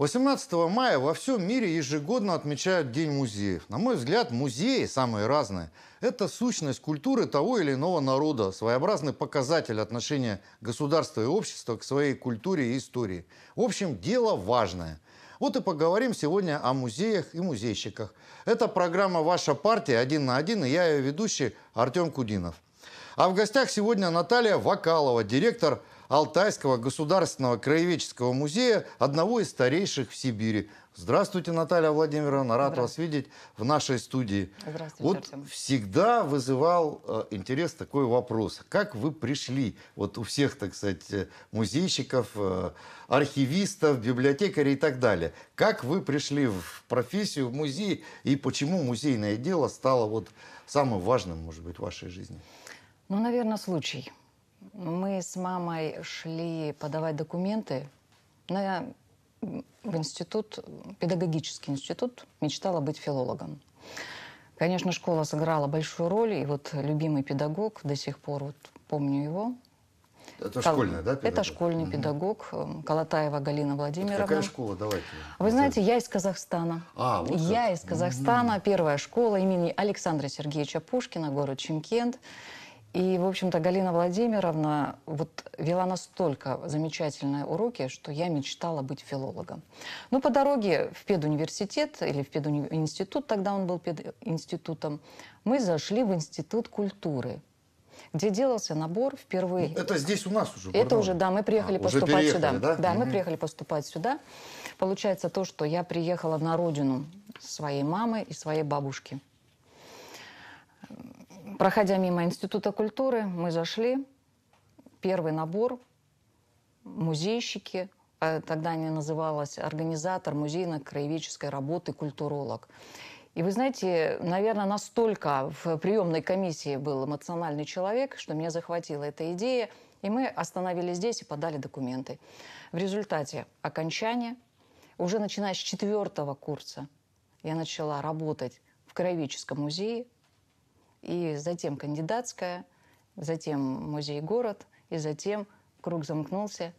18 мая во всем мире ежегодно отмечают День музеев. На мой взгляд, музеи самые разные. Это сущность культуры того или иного народа, своеобразный показатель отношения государства и общества к своей культуре и истории. В общем, дело важное. Вот и поговорим сегодня о музеях и музейщиках. Это программа «Ваша партия. Один на один» и я ее ведущий Артем Кудинов. А в гостях сегодня Наталья Вакалова, директор Алтайского государственного краеведческого музея, одного из старейших в Сибири. Здравствуйте, Наталья Владимировна, рад вас видеть в нашей студии. Здравствуйте, Вот Артем. всегда вызывал э, интерес такой вопрос. Как вы пришли, вот у всех, так сказать, э, музейщиков, э, архивистов, библиотекарей и так далее, как вы пришли в профессию, в музей, и почему музейное дело стало вот самым важным, может быть, в вашей жизни? Ну, наверное, случай. Мы с мамой шли подавать документы на, в институт, педагогический институт. Мечтала быть филологом. Конечно, школа сыграла большую роль, и вот любимый педагог, до сих пор вот помню его. Это Кол... школьный, да, педагог? Это школьный угу. педагог, эм, Колотаева Галина Владимировна. Это какая школа, давайте? Вы знаете, я из Казахстана. А, вот я из Казахстана, угу. первая школа имени Александра Сергеевича Пушкина, город Чемкент. И, в общем-то, Галина Владимировна вот вела настолько замечательные уроки, что я мечтала быть филологом. Но ну, по дороге в педуниверситет или в пединститут, тогда он был пединститутом, мы зашли в Институт культуры, где делался набор впервые. Ну, это здесь у нас уже? Это Барнаул. уже, да, мы приехали а, поступать сюда. Да, да угу. мы приехали поступать сюда. Получается то, что я приехала на родину своей мамы и своей бабушки проходя мимо Института культуры, мы зашли, первый набор, музейщики, а тогда не называлась организатор музейно-краеведческой работы «Культуролог». И вы знаете, наверное, настолько в приемной комиссии был эмоциональный человек, что меня захватила эта идея, и мы остановились здесь и подали документы. В результате окончания, уже начиная с четвертого курса, я начала работать в Краеведческом музее – и затем кандидатская, затем музей-город, и затем круг замкнулся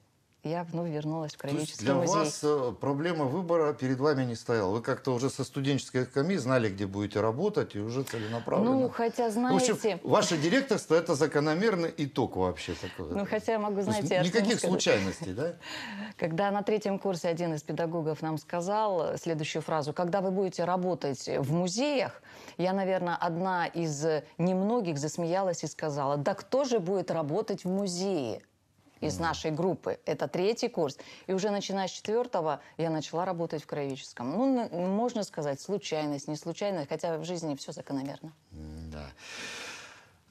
я вновь вернулась в Краеведческий для музей. Для вас э, проблема выбора перед вами не стояла. Вы как-то уже со студенческой скамьи знали, где будете работать, и уже целенаправленно. Ну, хотя, знаете... Ну, в общем, ваше директорство – это закономерный итог вообще такой. Ну, хотя я могу, знаете... То есть, никаких случайностей, да? Когда на третьем курсе один из педагогов нам сказал следующую фразу, когда вы будете работать в музеях, я, наверное, одна из немногих засмеялась и сказала, да кто же будет работать в музее? из нашей группы. Это третий курс. И уже начиная с четвертого я начала работать в краеведческом Ну, можно сказать, случайность, не случайность, хотя в жизни все закономерно. Да.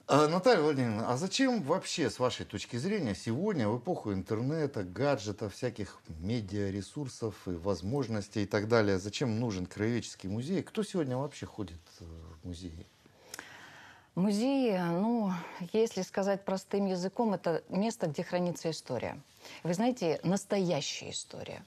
А, Наталья Владимировна, а зачем вообще, с вашей точки зрения, сегодня, в эпоху интернета, гаджетов, всяких медиаресурсов и возможностей и так далее, зачем нужен краеведческий музей? Кто сегодня вообще ходит э, в музей? Музеи, ну, если сказать простым языком, это место, где хранится история. Вы знаете, настоящая история.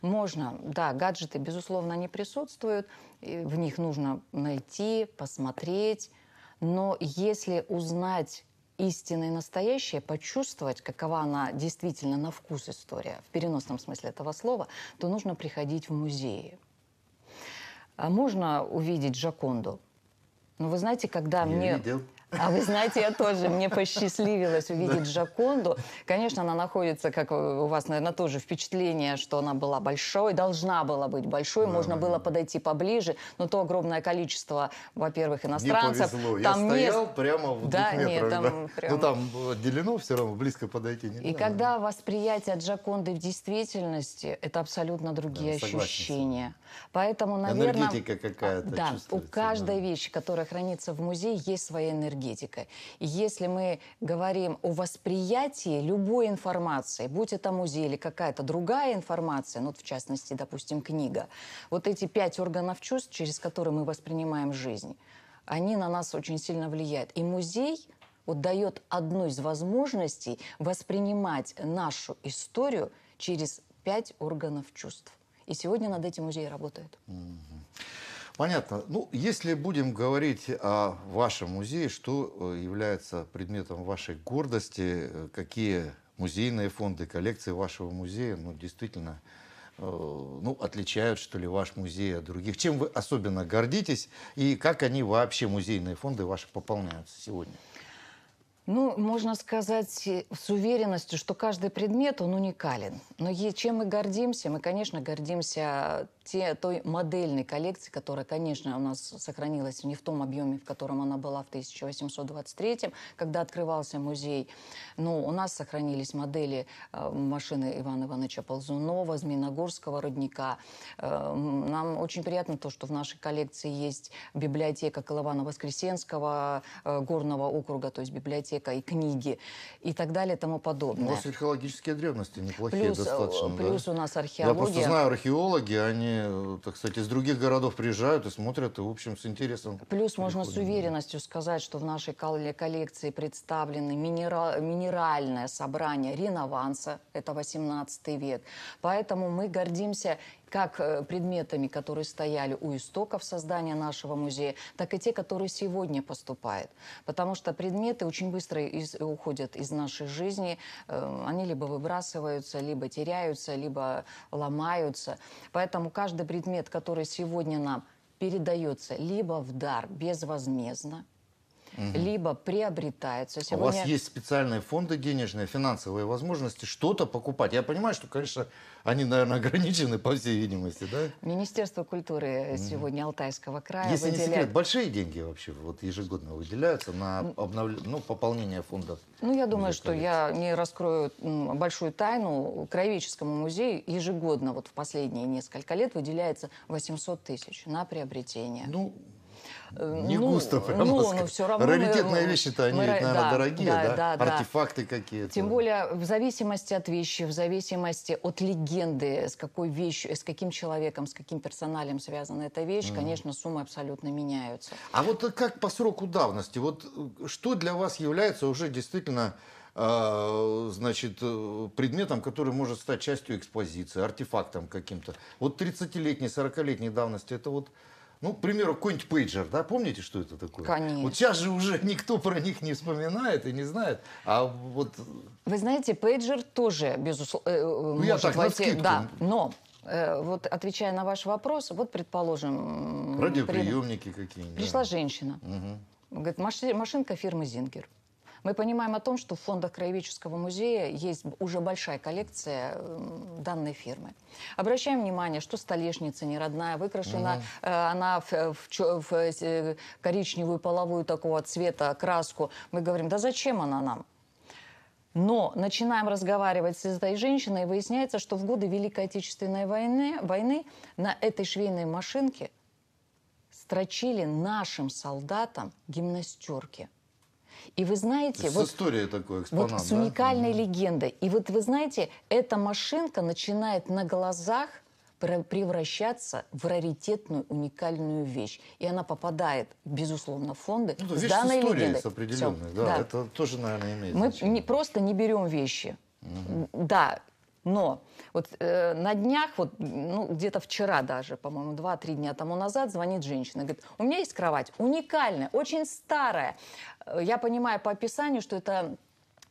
Можно, да, гаджеты, безусловно, не присутствуют, в них нужно найти, посмотреть, но если узнать истинное настоящее, почувствовать, какова она действительно на вкус история, в переносном смысле этого слова, то нужно приходить в музеи. А можно увидеть Джаконду, ну, вы знаете, когда я мне... Видел. А вы знаете, я тоже, мне посчастливилось увидеть Джаконду. Конечно, она находится, как у вас, наверное, тоже впечатление, что она была большой, должна была быть большой, да, можно да. было подойти поближе, но то огромное количество, во-первых, иностранцев. Не повезло, я там стоял не... прямо в да, метрах, нет, там да. прямо... Ну там отделено все равно, близко подойти нельзя. И когда восприятие Джаконды в действительности, это абсолютно другие да, ощущения. Поэтому, наверное... Энергетика какая-то а, Да, у каждой да. вещи, которая хранится в музее, есть своя энергия энергетикой. если мы говорим о восприятии любой информации, будь это музей или какая-то другая информация, ну, вот в частности, допустим, книга, вот эти пять органов чувств, через которые мы воспринимаем жизнь, они на нас очень сильно влияют. И музей вот дает одну из возможностей воспринимать нашу историю через пять органов чувств. И сегодня над этим музей работает. Mm-hmm. Понятно. Ну, если будем говорить о вашем музее, что э, является предметом вашей гордости, э, какие музейные фонды, коллекции вашего музея, ну, действительно, э, ну, отличают, что ли, ваш музей от других? Чем вы особенно гордитесь и как они вообще, музейные фонды ваши, пополняются сегодня? Ну, можно сказать с уверенностью, что каждый предмет, он уникален. Но чем мы гордимся? Мы, конечно, гордимся те, той модельной коллекции, которая, конечно, у нас сохранилась не в том объеме, в котором она была в 1823, когда открывался музей. Но у нас сохранились модели э, машины Ивана Ивановича Ползунова, Зминогорского родника. Э, нам очень приятно то, что в нашей коллекции есть библиотека Колывана-Воскресенского э, горного округа, то есть библиотека и книги и так далее и тому ну, подобное. У вас археологические древности неплохие плюс, э, достаточно. Плюс да? у нас археология. Я просто знаю, археологи, они они, э, так сказать, из других городов приезжают и смотрят, и, в общем, с интересом. Плюс можно с уверенностью сказать, что в нашей коллекции представлены минера... минеральное собрание Ренованса, это 18 век. Поэтому мы гордимся как э, предметами, которые стояли у истоков создания нашего музея, так и те, которые сегодня поступают. Потому что предметы очень быстро из, уходят из нашей жизни, э, они либо выбрасываются, либо теряются, либо ломаются. Поэтому каждый предмет, который сегодня нам передается либо в дар безвозмездно, угу. либо приобретается. А сегодня... У вас есть специальные фонды денежные, финансовые возможности что-то покупать. Я понимаю, что, конечно, они, наверное, ограничены, по всей видимости, да? Министерство культуры угу. сегодня Алтайского края Если выделяет... не секрет, большие деньги вообще вот ежегодно выделяются на обновл... ну, пополнение фондов? Ну, я думаю, что я не раскрою большую тайну. Краеведческому музею ежегодно вот в последние несколько лет выделяется 800 тысяч на приобретение. Ну, Э, Не ну, густо, прямо ну, ну, сказать. Но все равно Раритетные вещи-то, они мы, ведь, наверное, да, дорогие, да? да, да Артефакты да. какие-то. Тем более, в зависимости от вещи, в зависимости от легенды, с какой вещью, с каким человеком, с каким персоналем связана эта вещь, mm. конечно, суммы абсолютно меняются. А вот э, как по сроку давности? Вот э, что для вас является уже действительно значит, предметом, который может стать частью экспозиции, артефактом каким-то. Вот 30-летней, 40-летней давности это вот ну, к примеру, какой-нибудь пейджер, да, помните, что это такое? Конечно. Вот сейчас же уже никто про них не вспоминает и не знает, а вот... Вы знаете, пейджер тоже, безусловно, э, э, ну, я так, войти... Да, но э, вот отвечая на ваш вопрос, вот, предположим... Радиоприемники при... какие-нибудь. Пришла да. женщина. Угу. Говорит, машинка фирмы «Зингер». Мы понимаем о том, что в фондах Краеведческого музея есть уже большая коллекция эм, данной фирмы. Обращаем внимание, что столешница не родная, выкрашена угу. э, она в, в, в э, э, коричневую половую такого цвета краску. Мы говорим, да зачем она нам? Но начинаем разговаривать с этой женщиной, и выясняется, что в годы Великой Отечественной войны, войны на этой швейной машинке строчили нашим солдатам гимнастерки – и вы знаете... вот, история такой экспонат, Вот с уникальной да? легендой. И вот вы знаете, эта машинка начинает на глазах превращаться в раритетную, уникальную вещь. И она попадает, безусловно, в фонды ну, с данной с легендой. с определенной, Все. да, да. Это тоже, наверное, имеет Мы значение. Мы просто не берем вещи. Угу. Да, но вот э, на днях, вот, ну, где-то вчера даже, по-моему, 2-3 дня тому назад, звонит женщина, говорит, у меня есть кровать уникальная, очень старая. Э, я понимаю по описанию, что это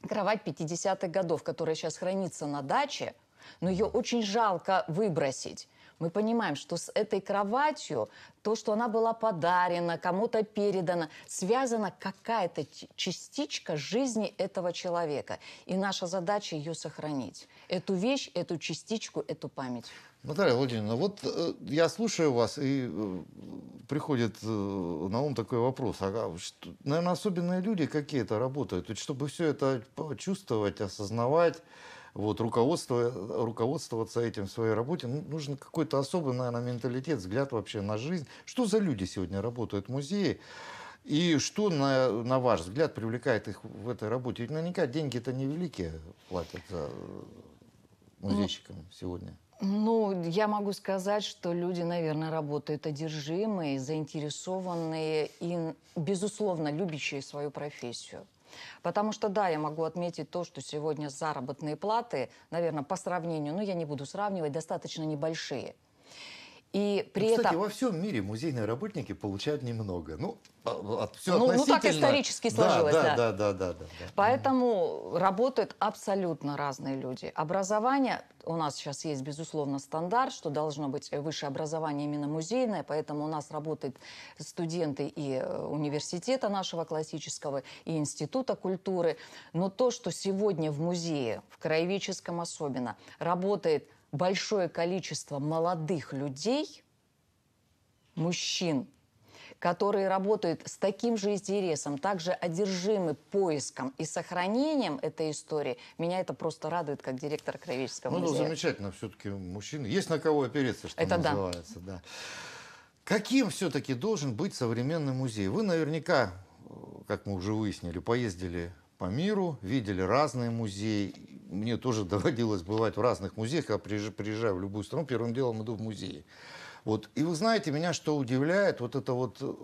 кровать 50-х годов, которая сейчас хранится на даче, но ее очень жалко выбросить мы понимаем, что с этой кроватью то, что она была подарена, кому-то передана, связана какая-то частичка жизни этого человека. И наша задача ее сохранить. Эту вещь, эту частичку, эту память. Наталья Владимировна, вот э, я слушаю вас, и э, приходит э, на ум такой вопрос. А, а что, наверное, особенные люди какие-то работают, ведь чтобы все это чувствовать, осознавать, вот, руководство, руководствоваться этим в своей работе, ну, нужен какой-то особый, наверное, менталитет, взгляд вообще на жизнь. Что за люди сегодня работают в музее? И что, на, на ваш взгляд, привлекает их в этой работе? Ведь наверняка деньги-то невеликие платят за э, музейщикам ну, сегодня. Ну, я могу сказать, что люди, наверное, работают одержимые, заинтересованные и, безусловно, любящие свою профессию. Потому что, да, я могу отметить то, что сегодня заработные платы, наверное, по сравнению, ну, я не буду сравнивать, достаточно небольшие. И ну, при ну, кстати, этом... во всем мире музейные работники получают немного. Ну, от, а, а, а, все ну, относительно... ну так исторически сложилось, да. Да, да, да, да. да, да, Поэтому да. работают абсолютно разные люди. Образование, у нас сейчас есть, безусловно, стандарт, что должно быть высшее образование именно музейное, поэтому у нас работают студенты и э, университета нашего классического, и института культуры. Но то, что сегодня в музее, в краеведческом особенно, работает большое количество молодых людей, мужчин, которые работают с таким же интересом, также одержимы поиском и сохранением этой истории, меня это просто радует как директор Краеведческого ну, ну музея. Ну, замечательно, все-таки мужчины. Есть на кого опереться, что это называется. Да. да. Каким все-таки должен быть современный музей? Вы наверняка, э, как мы уже выяснили, поездили по миру, видели разные музеи мне тоже доводилось бывать в разных музеях, когда приезжаю, приезжаю в любую страну, первым делом иду в музей. Вот. И вы знаете, меня что удивляет, вот это вот э,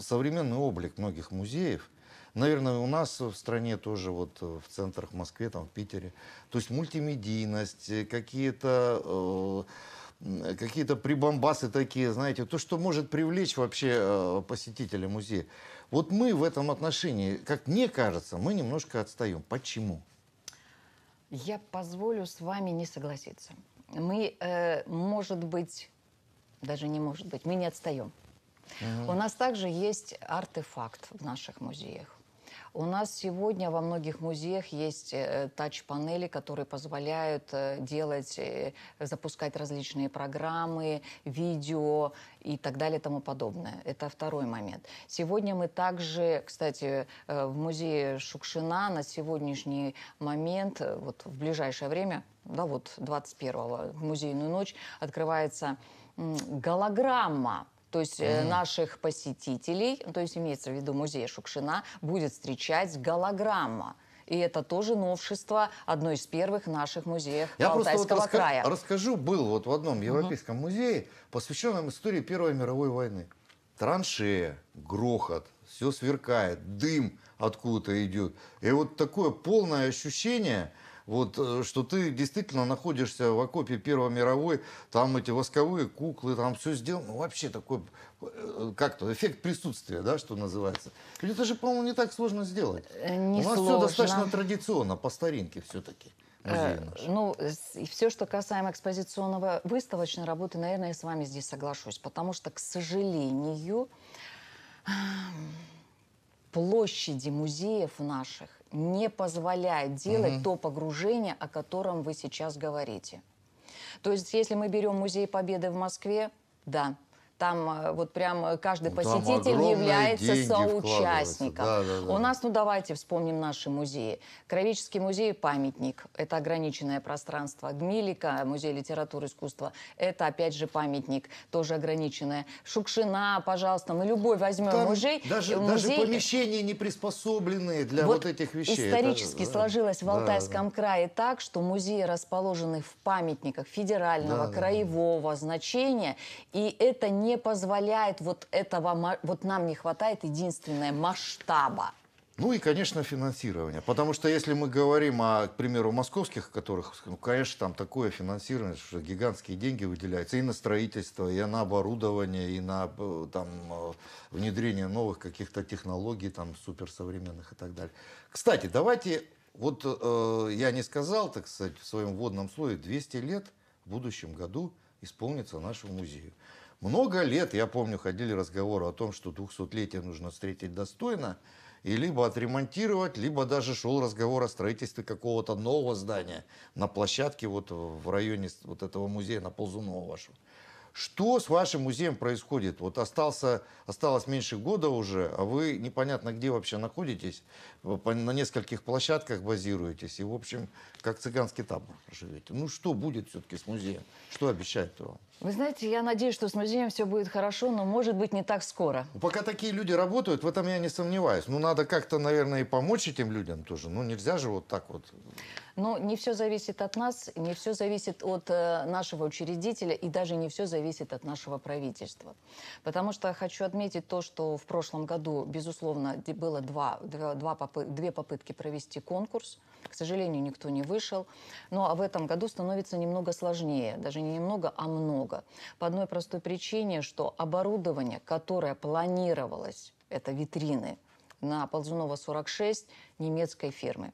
современный облик многих музеев. Наверное, у нас в стране тоже, вот э, в центрах в Москве, там, в Питере. То есть мультимедийность, э, какие-то э, какие-то прибамбасы такие, знаете, то, что может привлечь вообще э, посетителя музея. Вот мы в этом отношении, как мне кажется, мы немножко отстаем. Почему? Я позволю с вами не согласиться. Мы, э, может быть, даже не может быть, мы не отстаем. Угу. У нас также есть артефакт в наших музеях. У нас сегодня во многих музеях есть э, тач-панели, которые позволяют э, делать, э, запускать различные программы, видео и так далее и тому подобное. Это второй момент. Сегодня мы также, кстати, в музее Шукшина на сегодняшний момент, вот в ближайшее время, да, вот 21-го, в музейную ночь открывается голограмма то есть mm. наших посетителей, то есть имеется в виду музей Шукшина, будет встречать голограмма. И это тоже новшество, одно из первых наших музеев Я Алтайского просто вот раска края. расскажу, был вот в одном европейском угу. музее, посвященном истории Первой мировой войны. Траншея, грохот, все сверкает, дым откуда-то идет. И вот такое полное ощущение – вот, э, что ты действительно находишься в окопе Первой мировой, там эти восковые куклы, там все сделано, ну, вообще такой, э, как-то, эффект присутствия, да, что называется. Ведь это же, по-моему, не так сложно сделать. Э, не У нас сложно. все достаточно традиционно, по старинке все-таки. Ну, все, что касаемо экспозиционного выставочной работы, наверное, я с вами здесь соглашусь, потому что, к сожалению, площади музеев наших не позволяет делать угу. то погружение, о котором вы сейчас говорите. То есть, если мы берем музей Победы в Москве, да, там э, вот прям э, каждый посетитель является соучастником. Да, да, да. У нас, ну давайте вспомним наши музеи. Кровический музей – памятник. Это ограниченное пространство. Гмилика, музей литературы и искусства – это опять же памятник, тоже ограниченное. Шукшина, пожалуйста, мы ну, любой возьмем Там музей. Даже, музей... даже помещения не приспособлены для вот, вот этих вещей. Исторически это, сложилось да, в Алтайском да, крае так, что музеи расположены в памятниках федерального, да, краевого да, да. значения. И это не не позволяет вот этого, вот нам не хватает единственное масштаба. Ну и, конечно, финансирование. Потому что если мы говорим о, к примеру, московских, которых, ну, конечно, там такое финансирование, что гигантские деньги выделяются и на строительство, и на оборудование, и на э, там, э, внедрение новых каких-то технологий, там, суперсовременных и так далее. Кстати, давайте, вот э, я не сказал, так сказать, в своем вводном слове, 200 лет в будущем году исполнится нашему музею. Много лет, я помню, ходили разговоры о том, что 200-летие нужно встретить достойно, и либо отремонтировать, либо даже шел разговор о строительстве какого-то нового здания на площадке вот в районе вот этого музея на Ползунова вашего. Что с вашим музеем происходит? Вот остался, осталось меньше года уже, а вы непонятно где вообще находитесь, на нескольких площадках базируетесь и, в общем, как цыганский табор живете. Ну что будет все-таки с музеем? Что обещает вам? Вы знаете, я надеюсь, что с музеем все будет хорошо, но может быть не так скоро. Ну, пока такие люди работают, в этом я не сомневаюсь. Ну, надо как-то, наверное, и помочь этим людям тоже. Ну, нельзя же вот так вот. Но ну, не все зависит от нас, не все зависит от э, нашего учредителя и даже не все зависит от нашего правительства. Потому что хочу отметить то, что в прошлом году, безусловно, было два, два, два попы, две попытки провести конкурс. К сожалению, никто не вышел. Но ну, а в этом году становится немного сложнее. Даже не немного, а много много. По одной простой причине, что оборудование, которое планировалось, это витрины, на Ползунова 46 немецкой фирмы.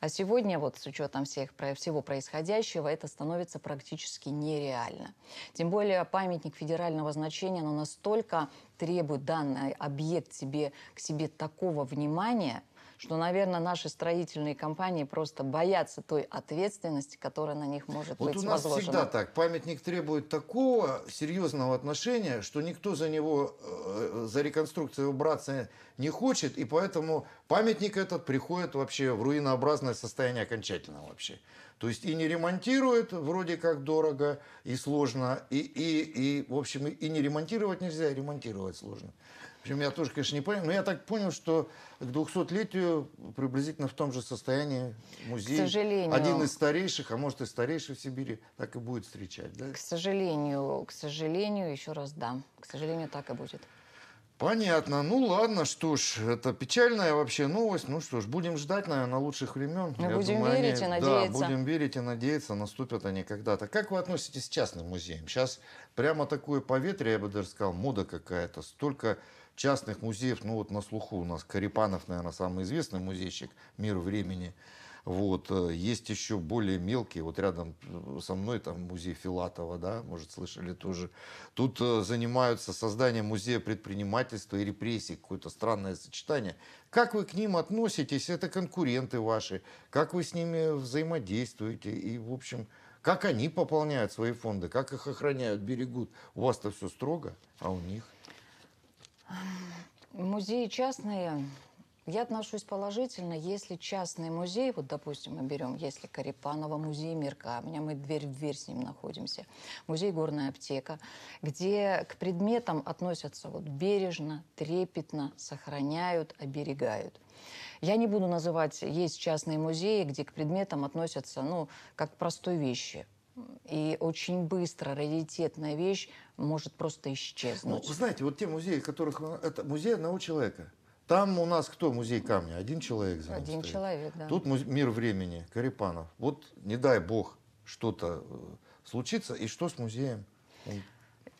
А сегодня, вот с учетом всех, всего происходящего, это становится практически нереально. Тем более памятник федерального значения, но настолько требует данный объект себе, к себе такого внимания, что, наверное, наши строительные компании просто боятся той ответственности, которая на них может вот быть возложена. Вот у нас всегда так. Памятник требует такого серьезного отношения, что никто за него, э, за реконструкцию браться не хочет, и поэтому памятник этот приходит вообще в руинообразное состояние окончательно вообще. То есть и не ремонтируют, вроде как дорого и сложно, и, и, и в общем, и не ремонтировать нельзя, и а ремонтировать сложно. Причем я тоже, конечно, не понял, но я так понял, что к 200-летию приблизительно в том же состоянии музей. К сожалению. Один из старейших, а может и старейший в Сибири, так и будет встречать, да? К сожалению, к сожалению, еще раз да. К сожалению, так и будет. Понятно. Ну ладно, что ж, это печальная вообще новость. Ну что ж, будем ждать, наверное, лучших времен. Мы ну, Я будем думаю, верить они... и надеяться. Да, будем верить и надеяться, наступят они когда-то. Как вы относитесь к частным музеям? Сейчас прямо такое поветрие, я бы даже сказал, мода какая-то. Столько частных музеев, ну вот на слуху у нас Карипанов, наверное, самый известный музейщик "Мир времени. Вот. Э, есть еще более мелкие, вот рядом э, со мной там музей Филатова, да, может, слышали тоже. Тут э, занимаются созданием музея предпринимательства и репрессий, какое-то странное сочетание. Как вы к ним относитесь? Это конкуренты ваши. Как вы с ними взаимодействуете? И, в общем, как они пополняют свои фонды? Как их охраняют, берегут? У вас-то все строго, а у них? Музеи частные, я отношусь положительно, если частный музей, вот, допустим, мы берем, если Карипанова музей Мирка, у меня мы дверь в дверь с ним находимся, музей «Горная аптека», где к предметам относятся вот бережно, трепетно, сохраняют, оберегают. Я не буду называть, есть частные музеи, где к предметам относятся, ну, как к простой вещи – и очень быстро раритетная вещь может просто ну, исчезнуть. Ну, знаете, вот те музеи, которых... Это музей одного человека. Там у нас кто музей камня? Один человек за Один стоит. человек, да. Тут муз... мир времени, Карипанов. Вот не дай бог что-то э, случится, и что с музеем?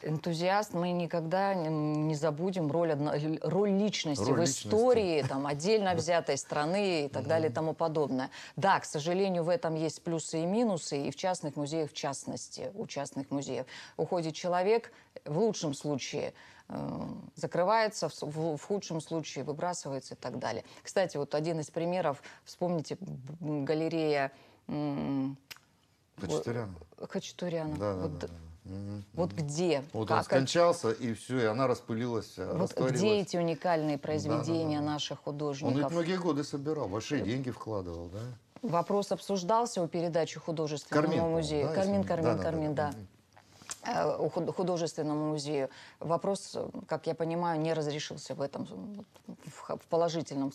энтузиаст, мы никогда не забудем роль, одно, роль личности роль в истории, личности. там, отдельно взятой страны и так далее и тому подобное. Да, к сожалению, в этом есть плюсы и минусы, и в частных музеях в частности, у частных музеев. Уходит человек, в лучшем случае э, закрывается, в, худшем случае выбрасывается и так далее. Кстати, вот один из примеров, вспомните, галерея... Э, Хачатуряна. Хачатуряна. Да, да, вот, да, да. Угу. Вот где? Вот как он скончался, это? и все, и она распылилась, э, Вот где эти уникальные произведения да, да, да. наших художников? Он ведь многие годы собирал, большие деньги вкладывал, да? Вопрос обсуждался у передачи художественного Кармин, музея. Да, Кармин, Кармин, да, Кармин, да. да. да. Э, у художественному музею. Вопрос, как я понимаю, не разрешился в этом, в положительном.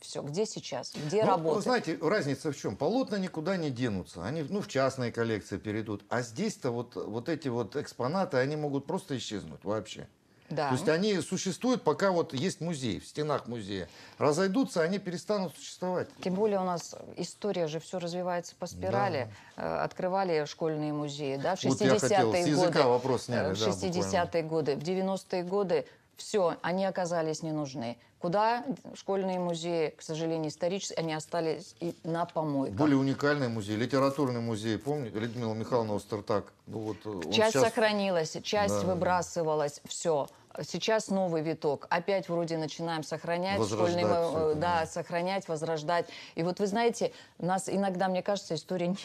Все, где сейчас, где ну, работа? Вы знаете, разница в чем? Полотна никуда не денутся. Они ну, в частные коллекции перейдут. А здесь-то вот, вот эти вот экспонаты, они могут просто исчезнуть вообще. Да. То есть они существуют, пока вот есть музей, в стенах музея. Разойдутся, они перестанут существовать. Тем более у нас история же все развивается по спирали. Да. Э, открывали школьные музеи, да, в 60-е вот я хотел, годы. С языка вопрос сняли, э, в 60-е да, годы, в 90-е годы все, они оказались не нужны. Куда школьные музеи, к сожалению, исторически, они остались и на помойках. Были уникальные музеи, литературный музей, помню, Людмила Михайловна Остертак. Ну, вот э, часть сейчас... сохранилась, часть да, выбрасывалась, да. все. Сейчас новый виток. Опять вроде начинаем сохранять, возрождать школьный, да, сохранять, возрождать. И вот вы знаете, нас иногда, мне кажется, история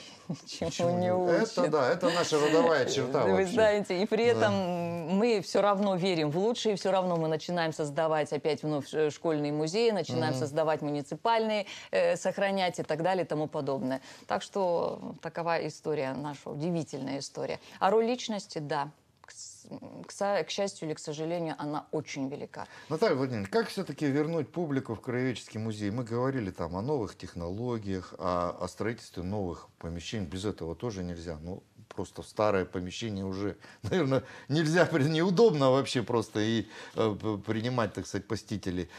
ничему не учит. Это да, это наша родовая черта. Вы вообще. знаете, и при этом да. мы все равно верим в лучшее, и все равно мы начинаем создавать опять вновь э, школьные музеи, начинаем угу. создавать муниципальные, э, сохранять и так далее и тому подобное. Так что такова история наша, удивительная история. А роль личности, да, к, счастью или к сожалению, она очень велика. Наталья Владимировна, как все-таки вернуть публику в Краеведческий музей? Мы говорили там о новых технологиях, о, о строительстве новых помещений. Без этого тоже нельзя. Ну, просто в старое помещение уже, наверное, нельзя, неудобно вообще просто и э, принимать, так сказать, посетителей.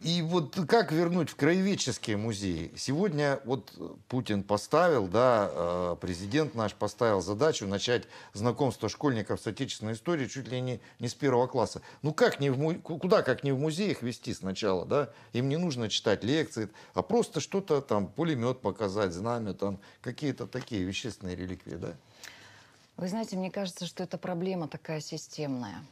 И вот как вернуть в краеведческие музеи? Сегодня вот Путин поставил, да, э, президент наш поставил задачу начать знакомство школьников с отечественной историей чуть ли не, не с первого класса. Ну как не в, куда как не в музеях вести сначала, да? Им не нужно читать лекции, а просто что-то там, пулемет показать, знамя, там, какие-то такие вещественные реликвии, да? Вы знаете, мне кажется, что это проблема такая системная.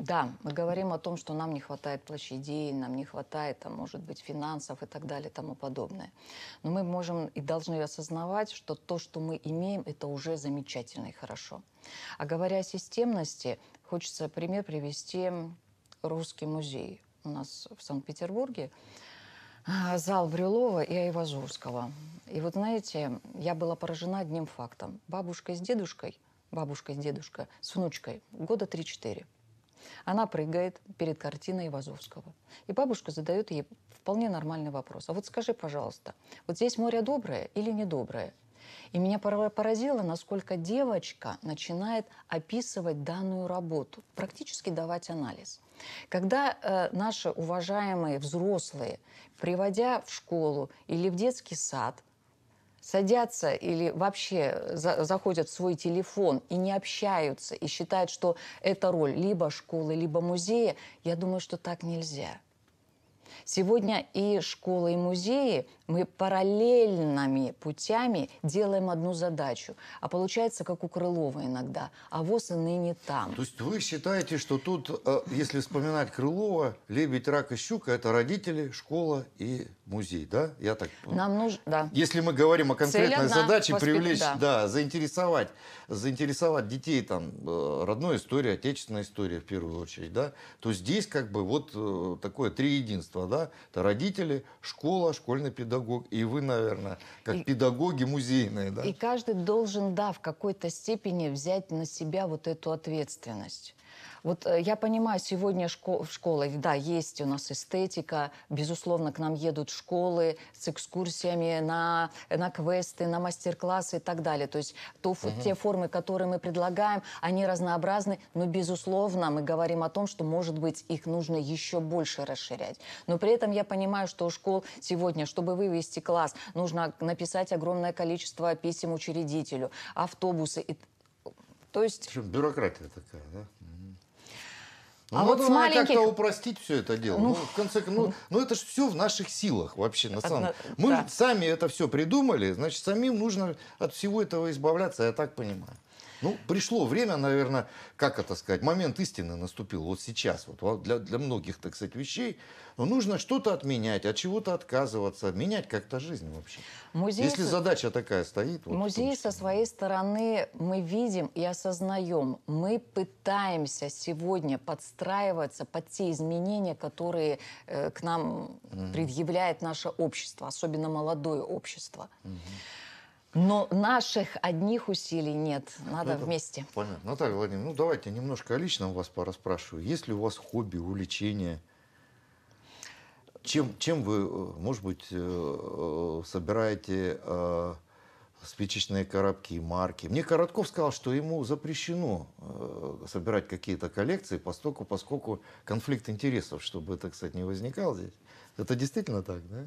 Да, мы говорим о том, что нам не хватает площадей, нам не хватает, там, может быть, финансов и так далее и тому подобное. Но мы можем и должны осознавать, что то, что мы имеем, это уже замечательно и хорошо. А говоря о системности, хочется пример привести русский музей у нас в Санкт-Петербурге а, зал Брюлова и Айвазовского. И вот знаете, я была поражена одним фактом. Бабушка с дедушкой, бабушка с дедушкой, с внучкой, года 3-4. Она прыгает перед картиной Ивазовского. И бабушка задает ей вполне нормальный вопрос. А вот скажи, пожалуйста, вот здесь море доброе или недоброе? И меня поразило, насколько девочка начинает описывать данную работу, практически давать анализ. Когда э, наши уважаемые взрослые, приводя в школу или в детский сад – садятся или вообще э, за, заходят в свой телефон и не общаются, и считают, что это роль либо школы, либо музея, я думаю, что так нельзя. Сегодня и школы, и музеи мы параллельными путями делаем одну задачу. А получается, как у Крылова иногда, а воз и ныне там. То есть вы считаете, что тут, э, если вспоминать Крылова, лебедь, рак и щука – это родители, школа и музей, да? Я так Нам нужно, да. Если мы говорим о конкретной Цель задаче, воспит... привлечь, да. да, заинтересовать, заинтересовать детей там э, родной истории, отечественной истории в первую очередь, да, то здесь как бы вот э, такое три единства, да, это родители, школа, школьный педагог педагог, и вы, наверное, как и, педагоги музейные. Да? И каждый должен, да, в какой-то степени взять на себя вот эту ответственность. Вот э, я понимаю, сегодня в школах, да, есть у нас эстетика, безусловно, к нам едут школы с экскурсиями на, на квесты, на мастер-классы и так далее. То есть то, угу. те формы, которые мы предлагаем, они разнообразны, но, безусловно, мы говорим о том, что, может быть, их нужно еще больше расширять. Но при этом я понимаю, что у школ сегодня, чтобы вывести класс, нужно написать огромное количество писем учредителю, автобусы. То есть... Бюрократия такая, да? Ну, а вот с маленьких... как-то упростить все это дело. Ну, ну в конце концов, ну, ну это же все в наших силах вообще, на самом деле. Мы да. сами это все придумали, значит, самим нужно от всего этого избавляться, я так понимаю. Ну, пришло время, наверное, как это сказать, момент истины наступил вот сейчас, вот для, для многих, так сказать, вещей. Но нужно что-то отменять, от чего-то отказываться, менять как-то жизнь вообще. Музей Если со... задача такая стоит. Вот музей том, со своей стороны мы видим и осознаем, мы пытаемся сегодня подстраиваться под те изменения, которые э, к нам mm-hmm. предъявляет наше общество, особенно молодое общество. Mm-hmm. Но наших одних усилий нет. Надо Это ну вместе. Понятно. Наталья Владимировна, ну давайте немножко о личном вас пораспрашиваю. Есть ли у вас хобби, увлечения? Чем, чем вы, э, может быть, э, э, собираете спичечные коробки и марки? Мне Коротков сказал, что ему запрещено собирать какие-то коллекции, поскольку, поскольку конфликт интересов, чтобы это, кстати, не возникал здесь. Это действительно так, да?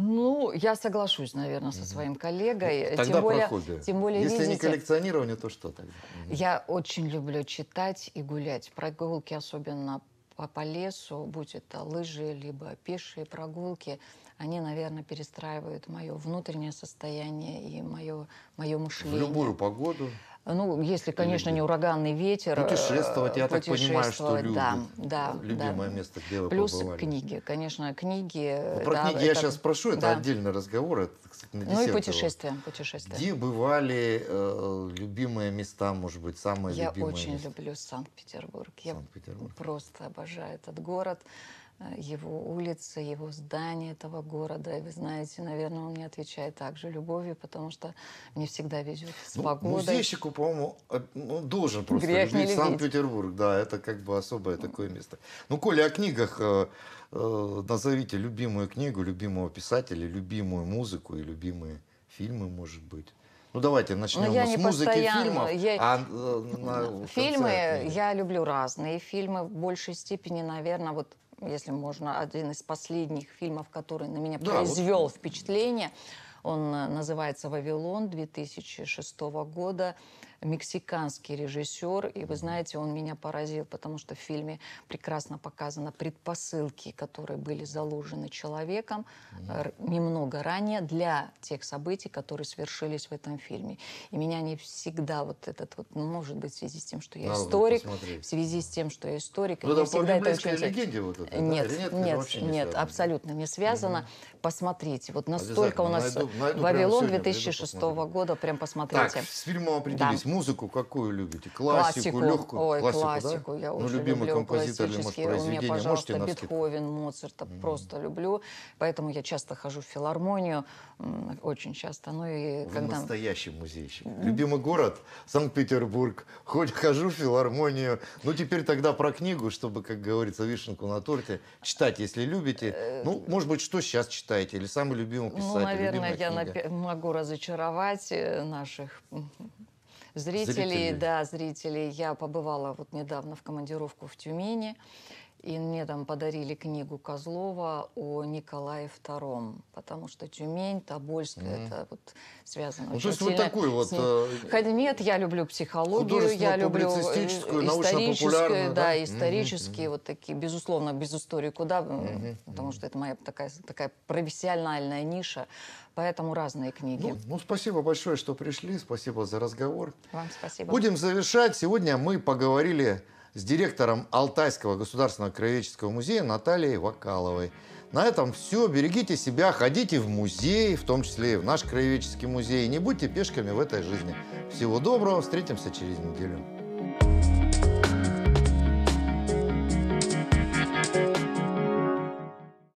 Ну, я соглашусь, наверное, со своим коллегой. Тогда тем более, проходы. Тем более, Если видите, не коллекционирование, то что тогда? Я очень люблю читать и гулять. Прогулки, особенно по, по лесу, будь это лыжи, либо пешие прогулки, они, наверное, перестраивают мое внутреннее состояние и мое, мое мышление. В любую погоду? Ну, если, конечно, не ураганный ветер. Э, путешествовать, я путешествовать, так понимаю, что любит. Да, да. Любимое да. место, где вы Плюс побывали. книги, конечно, книги. Ну, про да, книги это... я сейчас спрошу, это да. отдельный разговор, это, кстати, на Ну и путешествия, путешествия. Где бывали э, любимые места, может быть, самые я любимые Я очень места? люблю Санкт-Петербург. Санкт-Петербург. Я просто обожаю этот город его улицы, его здания этого города. И вы знаете, наверное, он мне отвечает также любовью, потому что мне всегда везет с ну, погодой. Музейщику, по-моему, э, ну, должен просто Грех любить Санкт-Петербург. Да, это как бы особое такое место. Ну, Коля, о книгах э, э, назовите любимую книгу, любимого писателя, любимую музыку и любимые фильмы, может быть. Ну давайте начнем ну, я с не музыки постоянно. фильмов. Я... А, на, фильмы концерт, я люблю разные. Фильмы в большей степени, наверное, вот если можно, один из последних фильмов, который на меня да, произвел вот. впечатление. Он э, называется «Вавилон» 2006 года мексиканский режиссер, и вы знаете, он меня поразил, потому что в фильме прекрасно показаны предпосылки, которые были заложены человеком mm-hmm. немного ранее для тех событий, которые свершились в этом фильме. И меня не всегда вот этот вот, ну, может быть, в связи с тем, что я Надо историк, в связи с тем, что я историк, ну, я всегда это очень... легенде вот это, нет, да? нет, нет, не нет, абсолютно не связано. Mm-hmm. Посмотрите, вот настолько у нас найду, найду Вавилон 2006 года, прям посмотрите. Так, с фильмом определились. Да музыку какую любите? Классику, классику легкую? Ой, классику, классику да? я ну, очень любимый люблю. композитор или, может, произведение? У меня, пожалуйста, Можете Бетховен, Моцарта mm. просто люблю. Поэтому я часто хожу в филармонию, очень часто. Ну, и Вы когда... настоящий музейщик. Mm. Любимый город Санкт-Петербург. Хоть хожу в филармонию. Ну, теперь тогда про книгу, чтобы, как говорится, вишенку на торте. Читать, если любите. Э, ну, может быть, что сейчас читаете? Или самый любимый ну, писатель? Ну, наверное, я книга? могу разочаровать э, наших зрителей, зрителей. да, зрителей. Я побывала вот недавно в командировку в Тюмени, и мне там подарили книгу Козлова о Николае II, потому что Тюмень, Тобольск, mm-hmm. это вот связано ну, очень то есть сильно. вы такой вот... Э, хотя Нет, я люблю психологию, я люблю э, историческую, да, да, исторические mm-hmm. вот такие, безусловно, без истории куда, mm-hmm. потому что это моя такая, такая профессиональная ниша, поэтому разные книги. Ну, ну, спасибо большое, что пришли, спасибо за разговор. Вам спасибо. Будем завершать. Сегодня мы поговорили с директором Алтайского государственного краеведческого музея Натальей Вакаловой. На этом все. Берегите себя, ходите в музей, в том числе и в наш краеведческий музей. Не будьте пешками в этой жизни. Всего доброго. Встретимся через неделю.